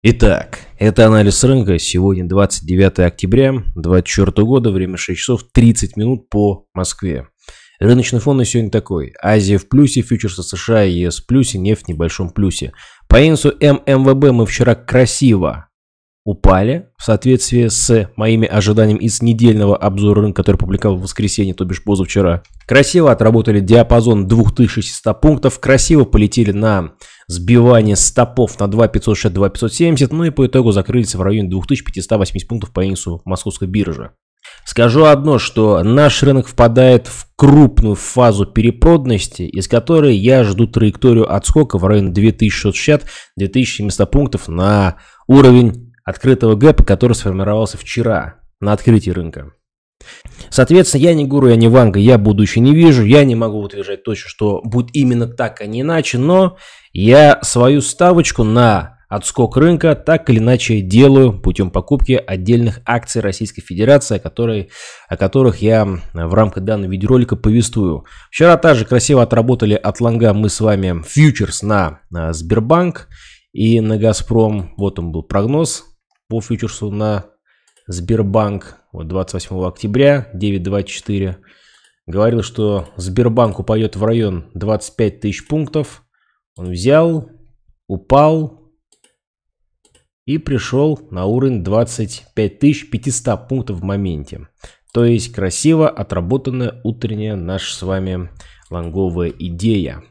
Итак, это анализ рынка. Сегодня 29 октября 2024 года, время 6 часов 30 минут по Москве. Рыночный фон на сегодня такой. Азия в плюсе, фьючерсы США и ЕС в плюсе, нефть в небольшом плюсе. По инсу ММВБ мы вчера красиво упали в соответствии с моими ожиданиями из недельного обзора рынка, который публиковал в воскресенье, то бишь позавчера. Красиво отработали диапазон 2600 пунктов, красиво полетели на сбивание стопов на 2,560, 2,570, ну и по итогу закрылись в районе 2580 пунктов по индексу Московской биржи. Скажу одно, что наш рынок впадает в крупную фазу перепродности, из которой я жду траекторию отскока в район 2660-2700 пунктов на уровень открытого гэпа, который сформировался вчера на открытии рынка. Соответственно, я не гуру, я не ванга, я будущее не вижу, я не могу утверждать точно, что будет именно так, а не иначе, но я свою ставочку на отскок рынка так или иначе делаю путем покупки отдельных акций Российской Федерации, о, которой, о которых я в рамках данного видеоролика повествую. Вчера также красиво отработали от лонга мы с вами фьючерс на э, Сбербанк и на Газпром. Вот он был прогноз по фьючерсу на Сбербанк вот 28 октября 9.24 говорил, что Сбербанк упадет в район 25 тысяч пунктов. Он взял, упал и пришел на уровень 25 тысяч 500 пунктов в моменте. То есть красиво отработанная утренняя наша с вами лонговая идея.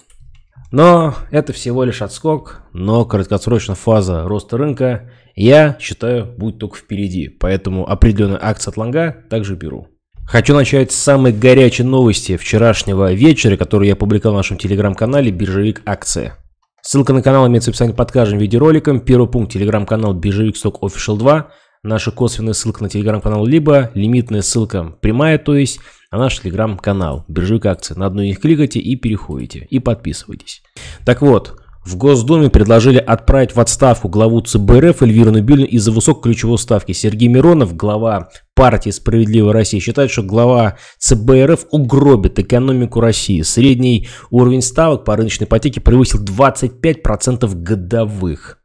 Но это всего лишь отскок, но краткосрочная фаза роста рынка я считаю, будет только впереди, поэтому определенный акции от лонга также беру. Хочу начать с самой горячей новости вчерашнего вечера, которую я публиковал в нашем телеграм-канале «Биржевик Акции. Ссылка на канал имеется в описании под каждым видеороликом. Первый пункт – телеграм-канал «Биржевик Сток Official 2». Наша косвенная ссылка на телеграм-канал, либо лимитная ссылка прямая, то есть на наш телеграм-канал «Биржевик Акции. На одну из них кликайте и переходите, и подписывайтесь. Так вот, в Госдуме предложили отправить в отставку главу ЦБРФ Эльвиру Набилину из-за высокой ключевой ставки. Сергей Миронов, глава партии «Справедливая Россия», считает, что глава ЦБРФ угробит экономику России. Средний уровень ставок по рыночной ипотеке превысил 25% годовых.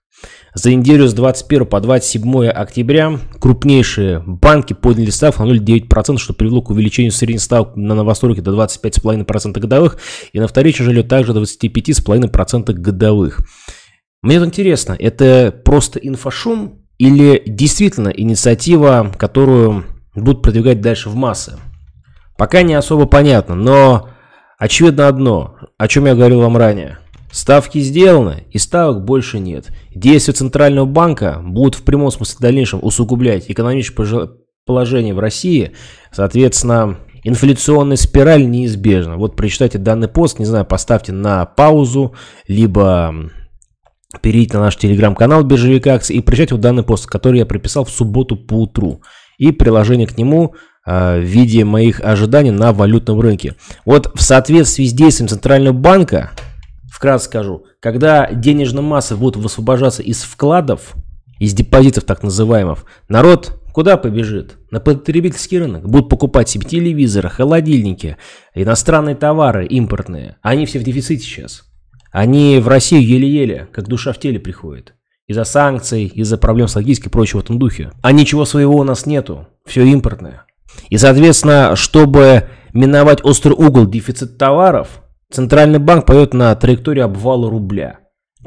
За неделю с 21 по 27 октября крупнейшие банки подняли ставку на 0,9%, что привело к увеличению средней ставки на новостройке до 25,5% годовых и на вторичном жилье также до 25,5% годовых. Мне вот интересно, это просто инфошум или действительно инициатива, которую будут продвигать дальше в массы? Пока не особо понятно, но очевидно одно, о чем я говорил вам ранее. Ставки сделаны, и ставок больше нет. Действия Центрального банка будут в прямом смысле в дальнейшем усугублять экономическое положение в России. Соответственно, инфляционная спираль неизбежна. Вот прочитайте данный пост, не знаю, поставьте на паузу, либо перейдите на наш телеграм-канал «Биржевик акций» и прочитайте вот данный пост, который я прописал в субботу по утру. И приложение к нему а, в виде моих ожиданий на валютном рынке. Вот в соответствии с действием Центрального банка вкратце скажу, когда денежная масса будет высвобождаться из вкладов, из депозитов так называемых, народ куда побежит? На потребительский рынок. Будут покупать себе телевизоры, холодильники, иностранные товары импортные. Они все в дефиците сейчас. Они в Россию еле-еле, как душа в теле приходит. Из-за санкций, из-за проблем с логистикой и прочего в этом духе. А ничего своего у нас нету. Все импортное. И, соответственно, чтобы миновать острый угол дефицит товаров, Центральный банк пойдет на траекторию обвала рубля.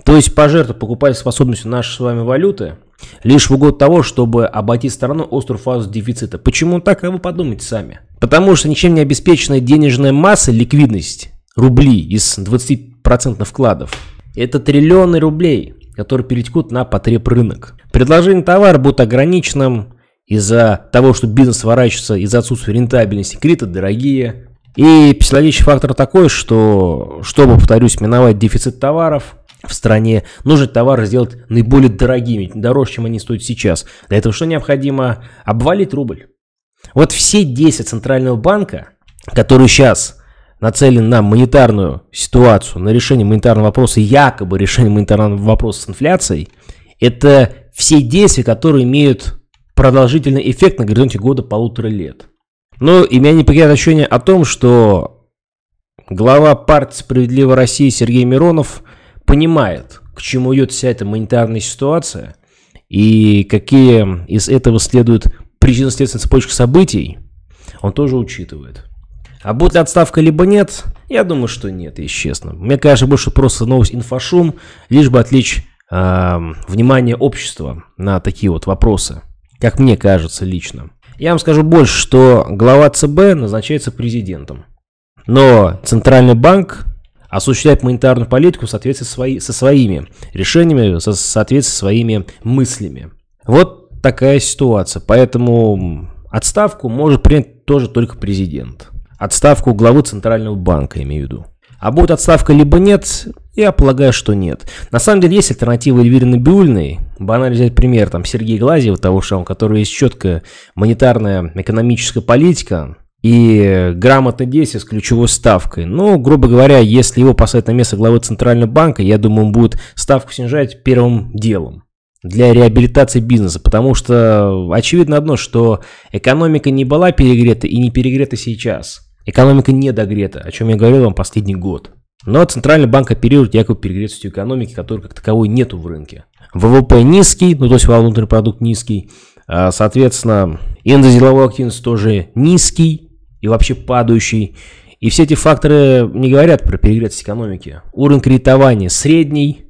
То есть пожертвовать способностью нашей с вами валюты лишь в угод того, чтобы обойти сторону острую фазу дефицита. Почему так, а вы подумайте сами. Потому что ничем не обеспеченная денежная масса, ликвидность рублей из 20% вкладов, это триллионы рублей, которые перетекут на потреб рынок. Предложение товара будет ограниченным из-за того, что бизнес сворачивается из-за отсутствия рентабельности, кредиты дорогие, и психологический фактор такой, что, чтобы, повторюсь, миновать дефицит товаров в стране, нужно товары сделать наиболее дорогими, дороже, чем они стоят сейчас. Для этого что необходимо? Обвалить рубль. Вот все действия Центрального банка, которые сейчас нацелен на монетарную ситуацию, на решение монетарного вопроса, якобы решение монетарного вопроса с инфляцией, это все действия, которые имеют продолжительный эффект на горизонте года полутора лет. Ну, и меня неприятное ощущение о том, что глава партии «Справедливой России» Сергей Миронов понимает, к чему идет вся эта монетарная ситуация и какие из этого следуют причины, следственная цепочка событий, он тоже учитывает. А будет ли отставка, либо нет, я думаю, что нет, если честно. Мне кажется, больше просто новость инфошум, лишь бы отвлечь э, внимание общества на такие вот вопросы, как мне кажется лично. Я вам скажу больше, что глава ЦБ назначается президентом. Но Центральный банк осуществляет монетарную политику в соответствии со, своими решениями, в соответствии со своими мыслями. Вот такая ситуация. Поэтому отставку может принять тоже только президент. Отставку главы Центрального банка, имею в виду. А будет отставка либо нет, я полагаю, что нет. На самом деле есть альтернатива Эльвире Набиульной. Банально взять пример, там, Сергей Глазьев, того же, у которого есть четкая монетарная экономическая политика, и грамотно действие с ключевой ставкой. Но, грубо говоря, если его посадят на место главы Центрального банка, я думаю, он будет ставку снижать первым делом для реабилитации бизнеса, потому что очевидно одно, что экономика не была перегрета и не перегрета сейчас. Экономика не догрета, о чем я говорил вам последний год. Но Центральный банк оперирует якобы перегретостью экономики, которой как таковой нету в рынке. ВВП низкий, ну то есть валовый внутренний продукт низкий. А, соответственно, индекс деловой тоже низкий и вообще падающий. И все эти факторы не говорят про перегретость экономики. Уровень кредитования средний.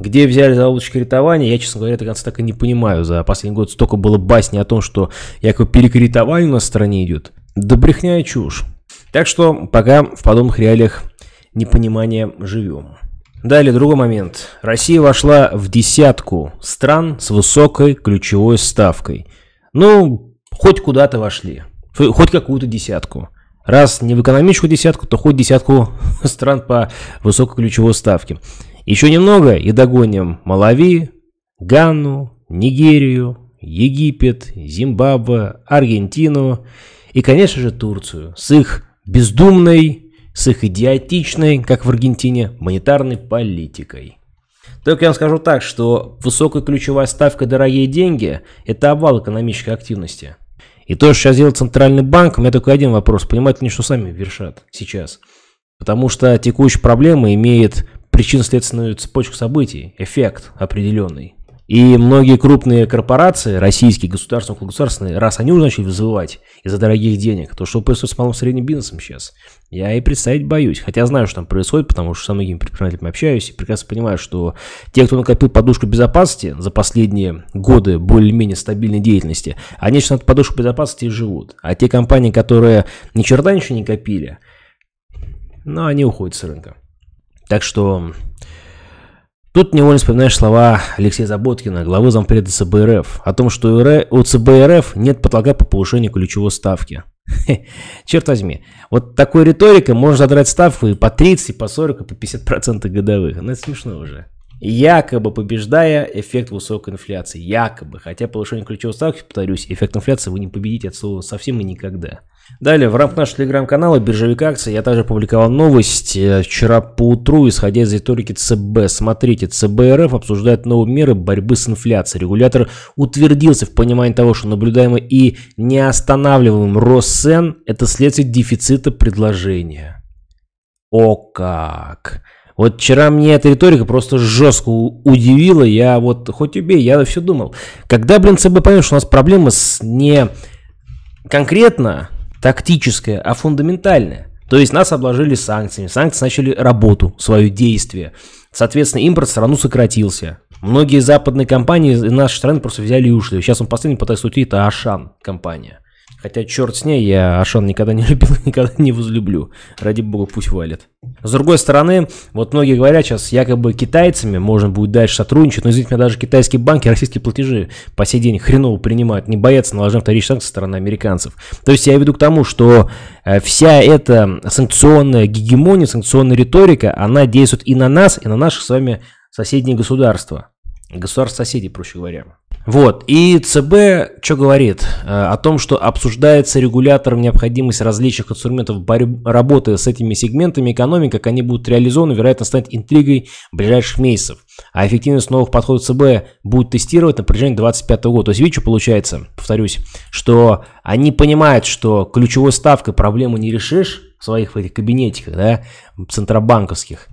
Где взяли залог кредитования, я, честно говоря, до конца так и не понимаю. За последний год столько было басни о том, что якобы перекредитование у нас в стране идет. Да брехня и чушь. Так что пока в подобных реалиях непониманием живем. Далее другой момент. Россия вошла в десятку стран с высокой ключевой ставкой. Ну, хоть куда-то вошли. Хоть какую-то десятку. Раз не в экономическую десятку, то хоть десятку стран по высокой ключевой ставке. Еще немного и догоним Малави, Ганну, Нигерию, Египет, Зимбабве, Аргентину и, конечно же, Турцию с их бездумной с их идиотичной, как в Аргентине, монетарной политикой. Только я вам скажу так, что высокая ключевая ставка дорогие деньги – это обвал экономической активности. И то, что сейчас делает Центральный банк, у меня только один вопрос. Понимаете ли, что сами вершат сейчас? Потому что текущая проблема имеет причинно-следственную цепочку событий, эффект определенный. И многие крупные корпорации, российские, государственные, государственные, раз они уже начали вызывать из-за дорогих денег, то что происходит с малым средним бизнесом сейчас, я и представить боюсь. Хотя знаю, что там происходит, потому что со многими предпринимателями общаюсь и прекрасно понимаю, что те, кто накопил подушку безопасности за последние годы более-менее стабильной деятельности, они сейчас на подушку безопасности и живут. А те компании, которые ни черта ничего не копили, ну, они уходят с рынка. Так что Тут невольно вспоминаешь слова Алексея Заботкина, главы зампреда ЦБРФ, о том, что у ЦБРФ нет потолка по повышению ключевой ставки. Черт возьми, вот такой риторикой можно задрать ставку и по 30, и по 40, и по 50% годовых. Ну, это смешно уже. Якобы побеждая эффект высокой инфляции. Якобы. Хотя повышение ключевой ставки, повторюсь, эффект инфляции вы не победите от слова совсем и никогда. Далее, в рамках нашего телеграм-канала «Биржевик акции» я также публиковал новость э, вчера по утру, исходя из риторики ЦБ. Смотрите, ЦБ РФ обсуждает новые меры борьбы с инфляцией. Регулятор утвердился в понимании того, что наблюдаемый и неостанавливаемый рост цен – это следствие дефицита предложения. О как! Вот вчера мне эта риторика просто жестко удивила. Я вот, хоть убей, я все думал. Когда, блин, ЦБ поймет, что у нас проблемы с не конкретно тактическое, а фундаментальное. То есть нас обложили санкциями, санкции начали работу, свое действие. Соответственно, импорт все равно сократился. Многие западные компании из нашей страны просто взяли и ушли. Сейчас он последний пытается уйти, это Ашан компания. Хотя черт с ней, я Ашан никогда не любил, никогда не возлюблю. Ради бога, пусть валит. С другой стороны, вот многие говорят сейчас, якобы китайцами можно будет дальше сотрудничать, но извините меня, даже китайские банки российские платежи по сей день хреново принимают, не боятся наложить вторичных санкций со стороны американцев. То есть я веду к тому, что э, вся эта санкционная гегемония, санкционная риторика, она действует и на нас, и на наших с вами соседние государства. Государств-соседей, проще говоря. Вот. И ЦБ что говорит? Э, о том, что обсуждается регулятором необходимость различных инструментов работы с этими сегментами экономики, как они будут реализованы, вероятно, станет интригой ближайших месяцев. А эффективность новых подходов ЦБ будет тестировать на протяжении 2025 года. То есть, видите, получается, повторюсь, что они понимают, что ключевой ставкой проблему не решишь в своих в этих кабинетиках, да, центробанковских.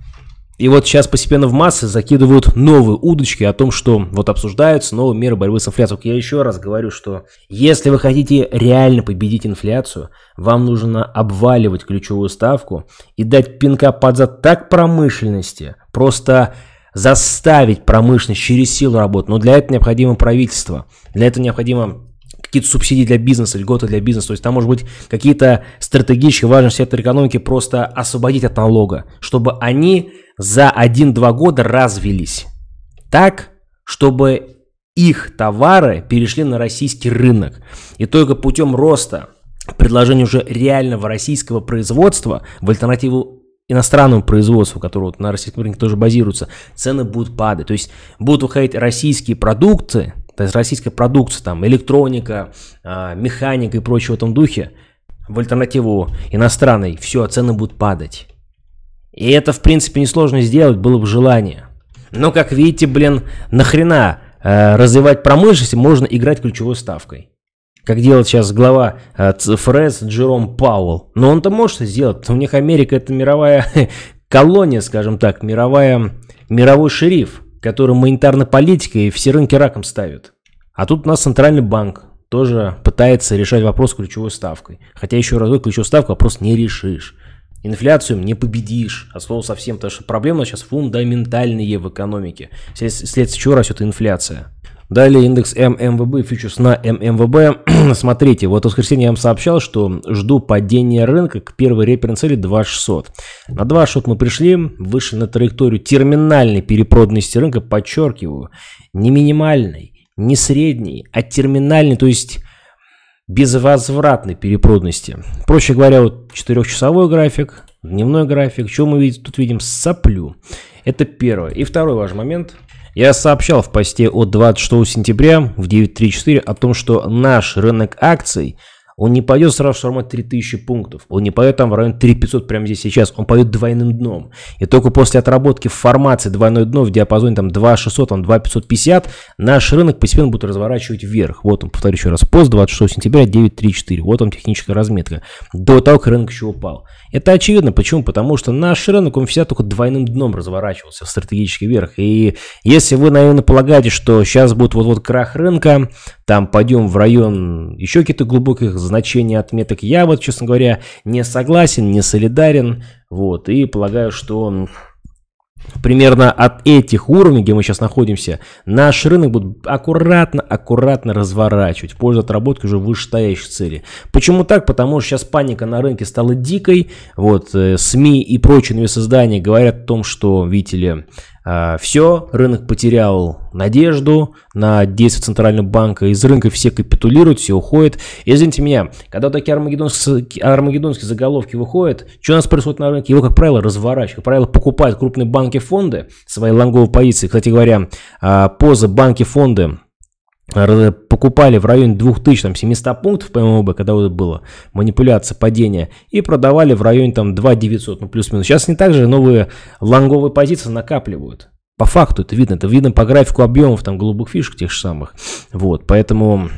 И вот сейчас постепенно в массы закидывают новые удочки о том, что вот обсуждаются новые меры борьбы с инфляцией. Я еще раз говорю, что если вы хотите реально победить инфляцию, вам нужно обваливать ключевую ставку и дать пинка под зад так промышленности, просто заставить промышленность через силу работать. Но для этого необходимо правительство, для этого необходимо какие-то субсидии для бизнеса, льготы для бизнеса. То есть там, может быть, какие-то стратегические важные секторы экономики просто освободить от налога, чтобы они за 1-2 года развелись. Так, чтобы их товары перешли на российский рынок. И только путем роста предложения уже реального российского производства в альтернативу иностранному производству, которое вот на российском рынке тоже базируется, цены будут падать. То есть будут выходить российские продукты, то есть российская продукция, там, электроника, а, механика и прочее в этом духе, в альтернативу иностранной, все, цены будут падать. И это, в принципе, несложно сделать, было бы желание. Но, как видите, блин, нахрена э, развивать промышленность можно играть ключевой ставкой. Как делает сейчас глава э, ФРС Джером Пауэлл. Но он-то может сделать. У них Америка это мировая колония, скажем так, мировая, мировой шериф которым монетарная политика и все рынки раком ставят. А тут у нас центральный банк тоже пытается решать вопрос с ключевой ставкой. Хотя еще разок ключевую ставку вопрос не решишь. Инфляцию не победишь, а слово совсем, потому что проблемы сейчас фундаментальные в экономике, вследствие чего растет инфляция. Далее индекс ММВБ, фьючерс на ММВБ. Смотрите, вот в воскресенье я вам сообщал, что жду падения рынка к первой референцели 2600. На 2600 мы пришли, вышли на траекторию терминальной перепроданности рынка, подчеркиваю, не минимальной, не средней, а терминальной, то есть безвозвратной перепроданности. Проще говоря, вот 4-часовой график, дневной график, что мы тут видим, соплю. Это первое. И второй важный момент – я сообщал в посте от 26 сентября в 9.34 о том, что наш рынок акций он не пойдет сразу шармать 3000 пунктов. Он не пойдет там в район 3500 прямо здесь сейчас. Он пойдет двойным дном. И только после отработки формации двойной дно в диапазоне там 2600, там 2550, наш рынок постепенно будет разворачивать вверх. Вот он, повторю еще раз, пост 26 сентября 934. Вот он техническая разметка. До того, как рынок еще упал. Это очевидно. Почему? Потому что наш рынок, он всегда только двойным дном разворачивался в стратегический вверх. И если вы, наверное, полагаете, что сейчас будет вот-вот крах рынка, там пойдем в район еще каких-то глубоких, значение отметок я вот, честно говоря, не согласен, не солидарен. Вот, и полагаю, что Примерно от этих уровней, где мы сейчас находимся, наш рынок будет аккуратно-аккуратно разворачивать в пользу отработки уже вышестоящих целей. Почему так? Потому что сейчас паника на рынке стала дикой. Вот э, СМИ и прочие инвестиздания говорят о том, что, видите ли, а, все, рынок потерял надежду на действия Центрального банка, из рынка все капитулируют, все уходят. извините меня, когда вот такие армагеддонские, армагеддонские заголовки выходят, что у нас происходит на рынке? Его, как правило, разворачивают. Как правило, покупают крупные банки-фонды свои лонговые позиции. Кстати говоря, а, поза банки-фонды – покупали в районе там 2700 пунктов по МВБ, когда вот было манипуляция, падение, и продавали в районе там 2900, ну плюс-минус. Сейчас не так же новые лонговые позиции накапливают. По факту это видно, это видно по графику объемов там голубых фишек тех же самых. Вот, поэтому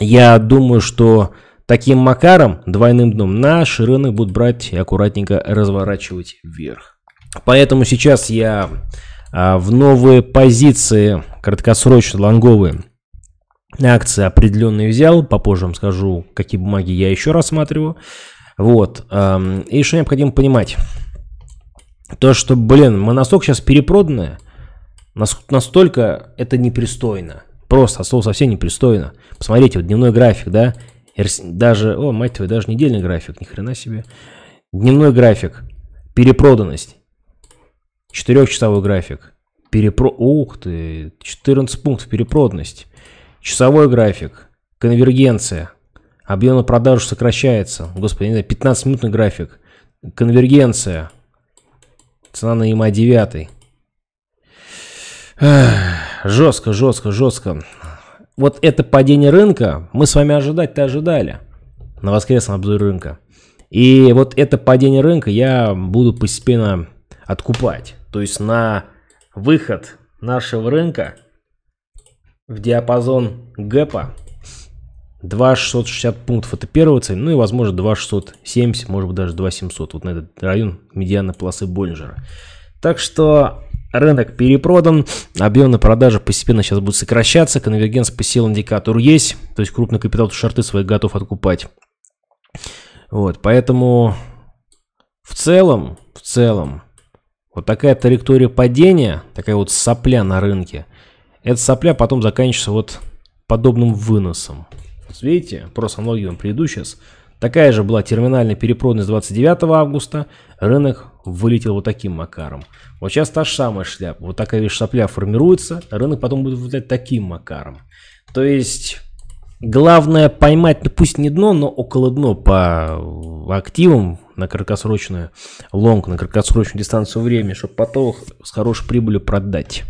я думаю, что таким макаром, двойным дном, наш рынок будут брать и аккуратненько разворачивать вверх. Поэтому сейчас я а, в новые позиции краткосрочно лонговые акции определенные взял. Попозже вам скажу, какие бумаги я еще рассматриваю. Вот. И что необходимо понимать. То, что, блин, мы настолько сейчас перепроданы, настолько это непристойно. Просто, от совсем непристойно. Посмотрите, вот дневной график, да? Даже, о, мать твою, даже недельный график, ни хрена себе. Дневной график, перепроданность. Четырехчасовой график. Перепро... Ух ты, 14 пунктов перепроданность. Часовой график. Конвергенция. Объем продаж сокращается. Господи, 15-минутный график. Конвергенция. Цена на ИМА 9. жестко, жестко, жестко. Вот это падение рынка мы с вами ожидать-то ожидали на воскресном обзоре рынка. И вот это падение рынка я буду постепенно откупать то есть на выход нашего рынка в диапазон гэпа 2660 пунктов это первая цель, ну и возможно 2670, может быть даже 2700, вот на этот район медианы полосы Боллинджера. Так что рынок перепродан, объем на продажи постепенно сейчас будет сокращаться, конвергенция по силам индикатору есть, то есть крупный капитал шорты свои готов откупать. Вот, поэтому в целом, в целом, вот такая траектория падения, такая вот сопля на рынке, эта сопля потом заканчивается вот подобным выносом. Вот видите, просто аналогию вам приведу сейчас. Такая же была терминальная перепроданность 29 августа. Рынок вылетел вот таким макаром. Вот сейчас та же самая шляпа. Вот такая вещь сопля формируется. Рынок потом будет вылетать таким макаром. То есть... Главное поймать, ну пусть не дно, но около дно по активам, на краткосрочную лонг, на краткосрочную дистанцию времени, чтобы потом с хорошей прибылью продать.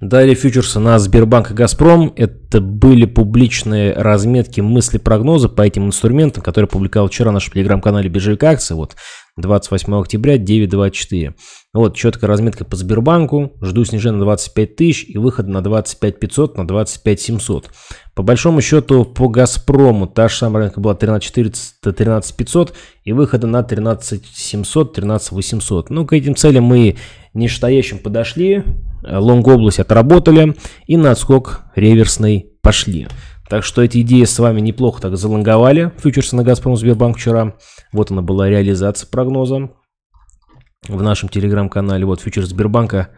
Далее фьючерсы на Сбербанк и Газпром. Это были публичные разметки мысли прогноза по этим инструментам, которые публиковал вчера наш телеграм-канале «Биржевик акции». Вот 28 октября 9.24. Вот четкая разметка по Сбербанку. Жду снижения на 25 тысяч и выход на 25 500, на 25 700. По большому счету по Газпрому та же самая рынка была 13 400, 13 500 и выхода на 13 700, 13 800. Ну, к этим целям мы нешитающим подошли, э, лонг область отработали и на отскок реверсный пошли. Так что эти идеи с вами неплохо так залонговали. Фьючерсы на Газпром Сбербанк вчера. Вот она была реализация прогноза в нашем телеграм-канале. Вот фьючерс Сбербанка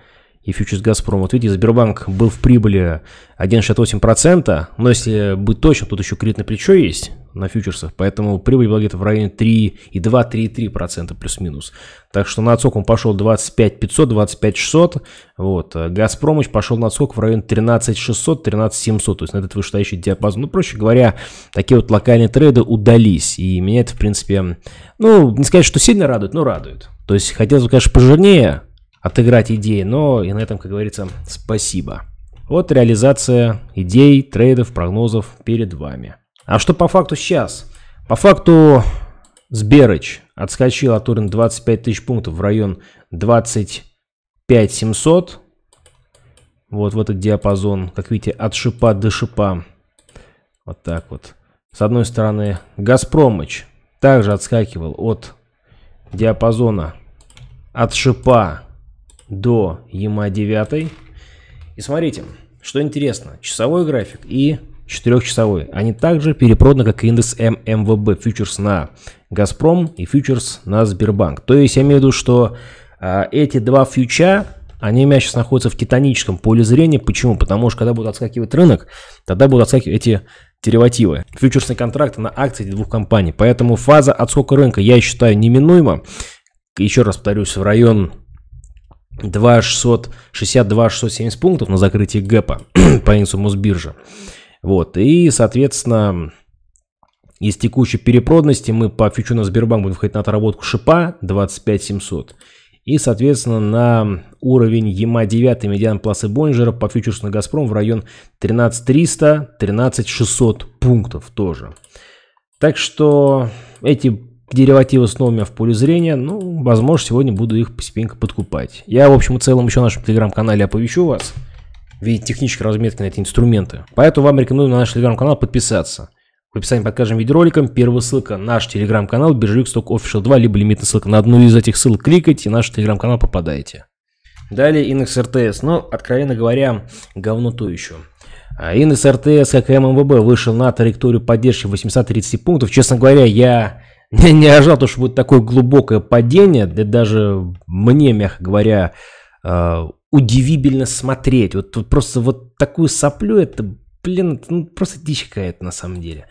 и фьючерс Газпром. Вот видите, Сбербанк был в прибыли 1,68%, но если быть точным, тут еще кредит на плечо есть на фьючерсах, поэтому прибыль была где-то в районе 3,2-3,3% плюс-минус. Так что на отскок он пошел 25 500, 25 600, вот. А Газпромыч пошел на отскок в район 13 600, 13 700, то есть на этот вышестоящий диапазон. Ну, проще говоря, такие вот локальные трейды удались, и меня это, в принципе, ну, не сказать, что сильно радует, но радует. То есть хотелось бы, конечно, пожирнее отыграть идеи, но и на этом, как говорится, спасибо. Вот реализация идей, трейдов, прогнозов перед вами. А что по факту сейчас? По факту Сберыч отскочил от уровня 25 тысяч пунктов в район 25 700. Вот в этот диапазон, как видите, от шипа до шипа. Вот так вот. С одной стороны, Газпромыч также отскакивал от диапазона от шипа до ЕМА 9. И смотрите, что интересно, часовой график и четырехчасовой. Они также перепроданы, как индекс ММВБ, фьючерс на «Газпром» и фьючерс на «Сбербанк». То есть я имею в виду, что э, эти два фьюча, они у меня сейчас находятся в титаническом поле зрения. Почему? Потому что когда будут отскакивать рынок, тогда будут отскакивать эти деривативы, фьючерсные контракты на акции двух компаний. Поэтому фаза отскока рынка, я считаю, неминуема. Еще раз повторюсь, в район 2660-2670 пунктов на закрытии гэпа по индексу Мосбиржи. Вот, и, соответственно, из текущей перепроданности мы по фьючу на Сбербанк будем входить на отработку шипа 25700. И, соответственно, на уровень ЕМА 9 медиан Пласы Бонжера по фьючерсу на Газпром в район 13300, 13600 пунктов тоже. Так что эти деривативы с меня в поле зрения, ну, возможно, сегодня буду их постепенно подкупать. Я, в общем и целом, еще в нашем телеграм-канале оповещу вас видеть технической разметки на эти инструменты. Поэтому вам рекомендую на наш телеграм-канал подписаться. В описании под каждым видеороликом первая ссылка на наш телеграм-канал Биржевик Сток Official 2, либо лимитная ссылка на одну из этих ссылок кликайте, и наш телеграм-канал попадаете. Далее индекс РТС, но, ну, откровенно говоря, говно то еще. А, индекс РТС, как и ММВБ, вышел на траекторию поддержки 830 пунктов. Честно говоря, я не, ожидал, что будет такое глубокое падение. даже мне, мягко говоря, а, удивительно смотреть. Вот тут просто вот такую соплю, это, блин, это, ну, просто дичь какая-то на самом деле.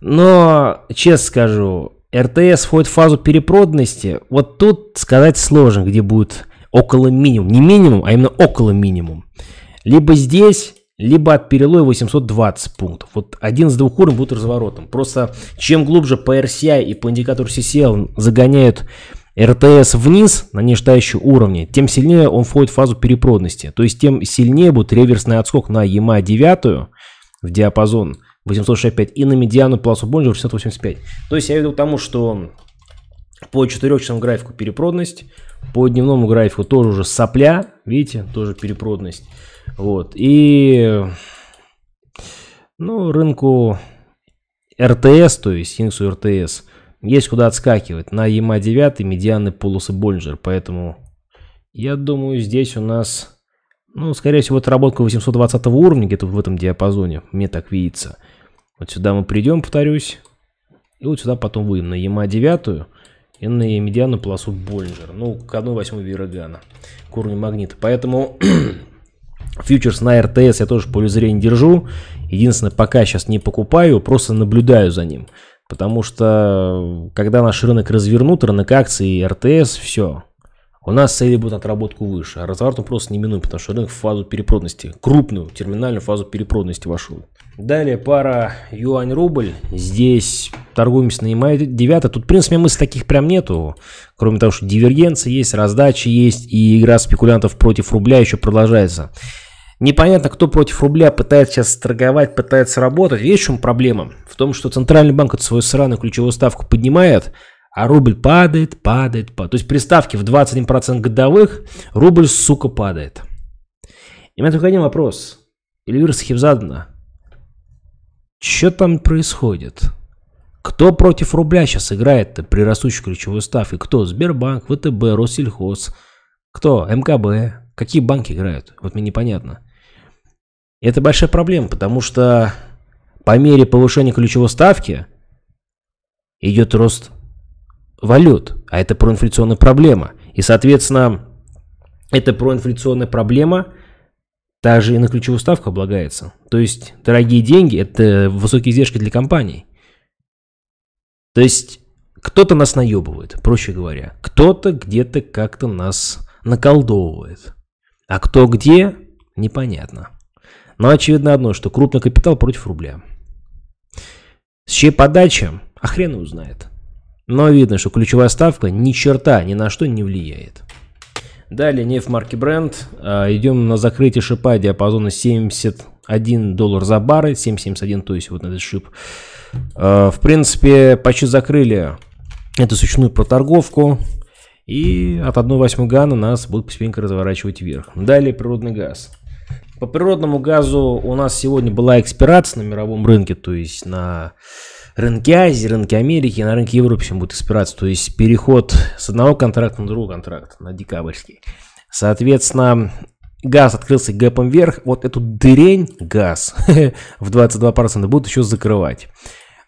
Но, честно скажу, РТС входит в фазу перепроданности. Вот тут сказать сложно, где будет около минимум. Не минимум, а именно около минимум. Либо здесь, либо от перелоя 820 пунктов. Вот один из двух уровней будет разворотом. Просто чем глубже по RCI и по индикатору CCL загоняют РТС вниз на нижестоящие уровне, тем сильнее он входит в фазу перепроданности. То есть тем сильнее будет реверсный отскок на EMA 9 в диапазон 865 и на медиану полосу Боллинджера 685. То есть я веду к тому, что по 4-часовому графику перепроданность, по дневному графику тоже уже сопля, видите, тоже перепроданность. Вот, и ну, рынку РТС, то есть индексу РТС – есть куда отскакивать. На Яма 9 медианы полосы Больнджер, поэтому я думаю, здесь у нас, ну, скорее всего, отработка 820 уровня где-то в этом диапазоне, мне так видится. Вот сюда мы придем, повторюсь, и вот сюда потом выйдем на Яма 9 и на а медиану полосу Больнджер, ну, к 1-8 Вирогана, к уровню магнита. Поэтому Фьючерс на РТС я тоже поле зрения держу. Единственное, пока сейчас не покупаю, просто наблюдаю за ним. Потому что, э, когда наш рынок развернут, рынок акций, РТС, все. У нас цели будут отработку выше, а разворот просто не минует, потому что рынок в фазу перепродности крупную терминальную фазу перепродности вошел. Далее пара юань-рубль. Здесь торгуемся на ИМА 9. Тут, в принципе, мысли таких прям нету. Кроме того, что дивергенция есть, раздача есть, и игра спекулянтов против рубля еще продолжается. Непонятно, кто против рубля пытается сейчас торговать, пытается работать. Видишь, в чем проблема? В том, что Центральный банк от свою сраную ключевую ставку поднимает, а рубль падает, падает, падает. То есть при ставке в 21% годовых рубль, сука, падает. И у меня только один вопрос. Эльвира Сахибзадовна, что там происходит? Кто против рубля сейчас играет-то при растущей ключевой ставке? Кто? Сбербанк, ВТБ, Россельхоз? Кто? МКБ? Какие банки играют? Вот мне непонятно. Это большая проблема, потому что по мере повышения ключевой ставки идет рост валют, а это проинфляционная проблема. И, соответственно, эта проинфляционная проблема также и на ключевую ставку облагается. То есть дорогие деньги – это высокие издержки для компаний. То есть кто-то нас наебывает, проще говоря. Кто-то где-то как-то нас наколдовывает. А кто где – непонятно. Но очевидно одно, что крупный капитал против рубля. С чьей подачи? А хрен узнает. Но видно, что ключевая ставка ни черта ни на что не влияет. Далее нефть марки Brent. А, идем на закрытие шипа диапазона 71 доллар за баррель. 7,71, то есть вот этот шип. А, в принципе, почти закрыли эту сущную проторговку. И от 1,8 гана нас будут постепенно разворачивать вверх. Далее природный газ. По природному газу у нас сегодня была экспирация на мировом рынке, то есть на рынке Азии, рынке Америки, на рынке Европы чем будет экспирация, то есть переход с одного контракта на другой контракт, на декабрьский. Соответственно, газ открылся гэпом вверх, вот эту дырень газ в 22% будут еще закрывать.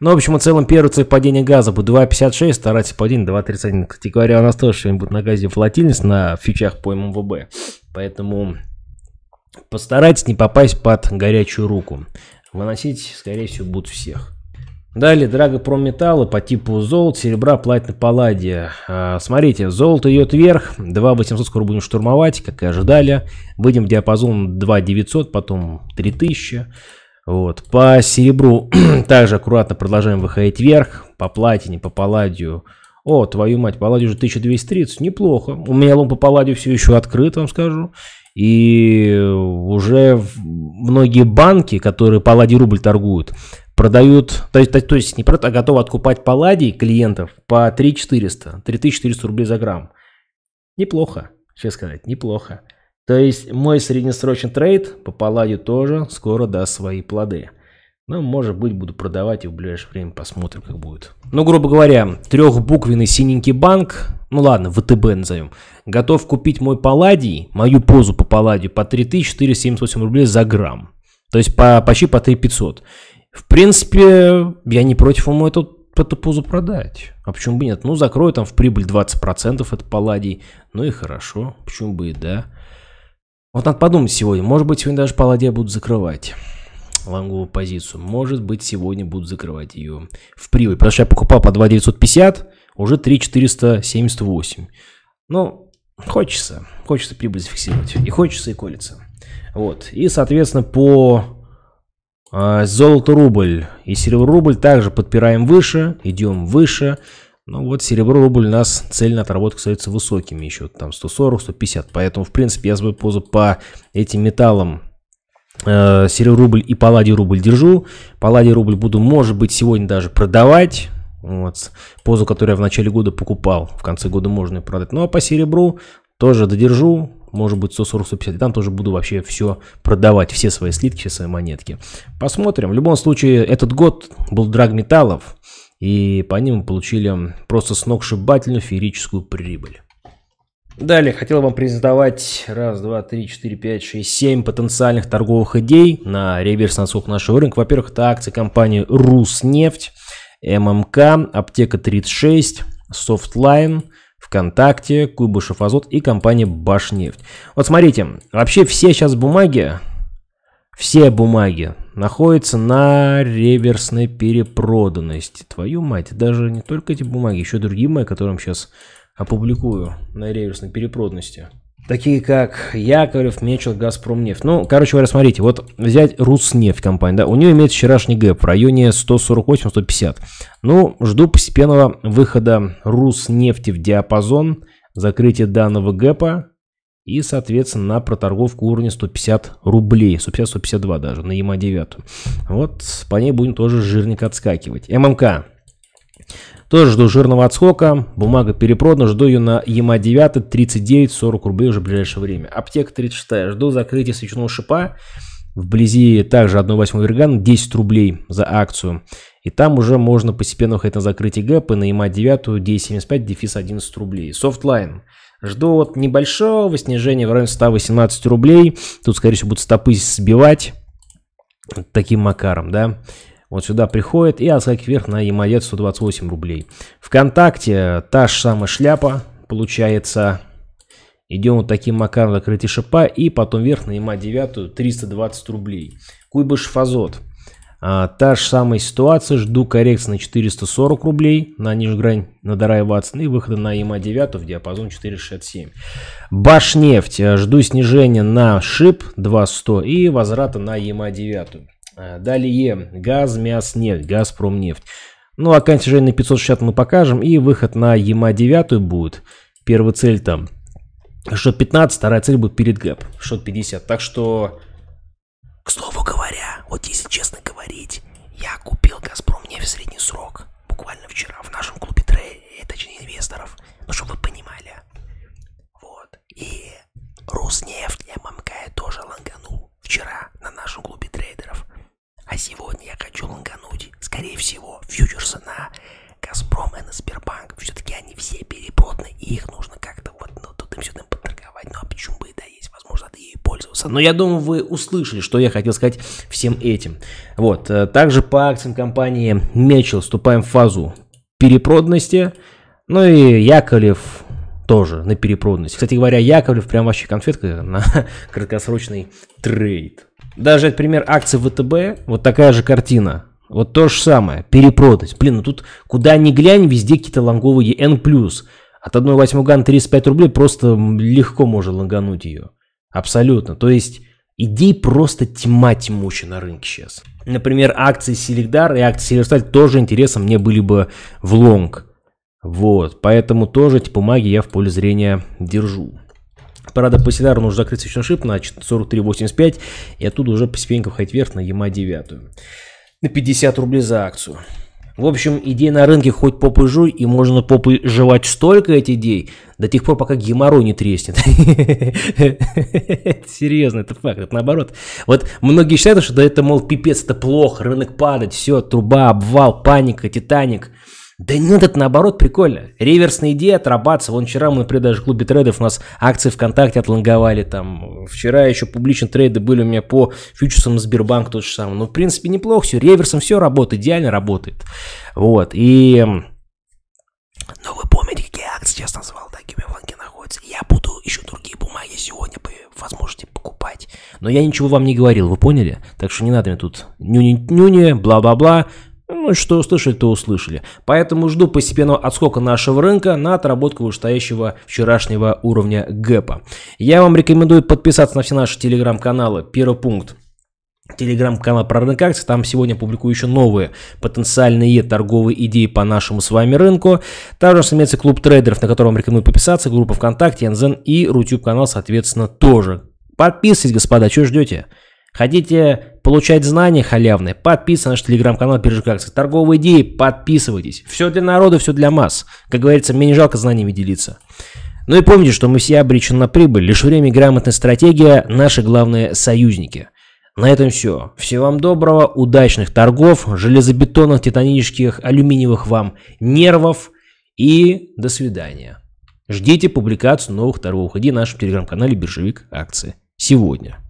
Ну, в общем и целом, первый цикл падения газа будет 2,56, вторая цикл падения 2,31. Кстати говоря, у нас тоже сегодня будет на газе волатильность на фьючах по МВБ. Поэтому Постарайтесь не попасть под горячую руку. Выносить, скорее всего, будут всех. Далее драгопрометаллы по типу золота, серебра, платина, палладия. А, смотрите, золото идет вверх, 2800 скоро будем штурмовать, как и ожидали. Выйдем в диапазон 2900, потом 3000. Вот. По серебру также аккуратно продолжаем выходить вверх. По платине, по палладию. О, твою мать, палладию уже 1230, неплохо. У меня лом по палладию все еще открыт, вам скажу. И уже многие банки, которые Паллади рубль торгуют, продают, то есть, то есть не продают, а готовы откупать Палладий клиентов по 3400, 3400 рублей за грамм. Неплохо, честно сказать, неплохо. То есть мой среднесрочный трейд по Палладе тоже скоро даст свои плоды. Ну, может быть, буду продавать и в ближайшее время посмотрим, как будет. Ну, грубо говоря, трехбуквенный синенький банк, ну ладно, ВТБ назовем, готов купить мой Палладий, мою позу по Палладию по 3478 рублей за грамм. То есть по, почти по 3500. В принципе, я не против ему эту, эту позу продать. А почему бы нет? Ну, закрою там в прибыль 20% от Палладий. Ну и хорошо, почему бы и да. Вот надо подумать сегодня. Может быть, сегодня даже Палладия будут закрывать лонговую позицию. Может быть, сегодня будут закрывать ее в приводе. Потому что я покупал по 2950, уже 3478. Ну, хочется. Хочется прибыль зафиксировать. И хочется, и колется. Вот. И, соответственно, по э, золоту рубль и серебро рубль также подпираем выше, идем выше. Ну вот серебро рубль у нас цель на отработку остается высокими еще, там 140-150. Поэтому, в принципе, я бы позу по этим металлам Э, серый рубль и палладий рубль держу. Палладий рубль буду, может быть, сегодня даже продавать. Вот. Позу, которую я в начале года покупал. В конце года можно и продать. Ну а по серебру тоже додержу. Может быть 140-150. Там тоже буду вообще все продавать. Все свои слитки, все свои монетки. Посмотрим. В любом случае, этот год был драг металлов. И по ним мы получили просто сногсшибательную феерическую прибыль. Далее хотел вам презентовать раз, два, три, четыре, пять, шесть, семь потенциальных торговых идей на реверсный отскок нашего рынка. Во-первых, это акции компании «Руснефть», ММК, Аптека 36, Софтлайн, ВКонтакте, Куйбышев Азот и компания Башнефть. Вот смотрите, вообще все сейчас бумаги, все бумаги находятся на реверсной перепроданности. Твою мать, даже не только эти бумаги, еще другие мои, которым сейчас опубликую на реверсной перепродности. Такие как Яковлев, Мечел, Газпромнефть. Ну, короче говоря, смотрите, вот взять Руснефть компания, да, у нее имеет вчерашний гэп в районе 148-150. Ну, жду постепенного выхода Руснефти в диапазон, закрытия данного гэпа и, соответственно, на проторговку уровня 150 рублей, 150-152 даже, на ЕМА 9. Вот по ней будем тоже жирненько отскакивать. ММК тоже жду жирного отскока. Бумага перепродана. Жду ее на ЕМА 9 39 40 рублей уже в ближайшее время. Аптека 36. Жду закрытия свечного шипа. Вблизи также 1,8 Верган 10 рублей за акцию. И там уже можно постепенно выходить на закрытие гэпа на ЕМА 9 1075 дефис 11 рублей. Софтлайн. Жду вот небольшого снижения в районе 118 рублей. Тут, скорее всего, будут стопы сбивать таким макаром, да. Вот сюда приходит и отскак вверх на Ямадет 128 рублей. Вконтакте та же самая шляпа получается. Идем вот таким макаром до шипа и потом вверх на Яма 9 320 рублей. Куйбыш Фазот. А, та же самая ситуация. Жду коррекции на 440 рублей на нижнюю грань на Дарай Ватсон и выхода на ЕМА 9 в диапазон 467. Башнефть. Жду снижения на ШИП 2100 и возврата на ЕМА 9. Э, далее газ, мясо, нефть, Газпром, нефть. Ну, а окончание на 560 мы покажем. И выход на ЕМА-9 будет. Первая цель там шот 15, вторая цель будет перед гэп шот 50. Так что, к слову говоря, вот если честно говорить, я купил Газпром нефть в средний срок. Буквально вчера в нашем клубе трей, э, точнее инвесторов. Ну, чтобы вы разобраться. Но я думаю, вы услышали, что я хотел сказать всем этим. Вот. Э, также по акциям компании Мечел вступаем в фазу перепроданности. Ну и Яковлев тоже на перепроданность. Кстати говоря, Яковлев прям вообще конфетка на краткосрочный трейд. Даже, пример акции ВТБ, вот такая же картина. Вот то же самое, перепродать. Блин, ну тут куда ни глянь, везде какие-то лонговые N+. От 1,8 ган 35 рублей просто легко можно лонгануть ее. Абсолютно. То есть идей просто тьма тьмуча на рынке сейчас. Например, акции Селегдар и акции Северсталь тоже интересом мне были бы в лонг. Вот, поэтому тоже эти бумаги я в поле зрения держу. Правда, по Селяру нужно закрыть свечной шип на 43.85 и оттуда уже постепенно входить вверх на ЕМА 9. На 50 рублей за акцию. В общем, идей на рынке хоть попы жуй, и можно попы жевать столько этих идей, до тех пор, пока геморрой не треснет. Серьезно, это факт, это наоборот. Вот многие считают, что это, мол, пипец, это плохо, рынок падает, все, труба, обвал, паника, титаник. Да нет, это наоборот прикольно. Реверсная идея отрабатывается. Вон вчера мы при даже клубе трейдов у нас акции ВКонтакте отлонговали. Там вчера еще публичные трейды были у меня по фьючерсам Сбербанк тот же самый. Ну, в принципе, неплохо все. Реверсом все работает, идеально работает. Вот, и... Но ну, вы помните, какие акции сейчас назвал, да, какие находятся. Я буду еще другие бумаги сегодня по возможности покупать. Но я ничего вам не говорил, вы поняли? Так что не надо мне тут нюни-нюни, бла-бла-бла. Ну что услышали, то услышали. Поэтому жду постепенного отскока нашего рынка на отработку вышестоящего вчерашнего уровня гэпа. Я вам рекомендую подписаться на все наши телеграм-каналы. Первый пункт телеграм-канал про рынок акций. Там сегодня публикую еще новые потенциальные торговые идеи по нашему с вами рынку. Также имеется клуб трейдеров, на котором рекомендую подписаться, группа ВКонтакте, Янзен и Рутюб канал, соответственно, тоже. Подписывайтесь, господа, что ждете? Хотите получать знания халявные? Подписывайтесь на наш телеграм-канал «Биржа акций». Торговые идеи? Подписывайтесь. Все для народа, все для масс. Как говорится, мне не жалко знаниями делиться. Ну и помните, что мы все обречены на прибыль. Лишь время и грамотная стратегия – наши главные союзники. На этом все. Всего вам доброго, удачных торгов, железобетонных, титанических, алюминиевых вам нервов и до свидания. Ждите публикацию новых торговых идей на нашем телеграм-канале «Биржевик Акции» сегодня.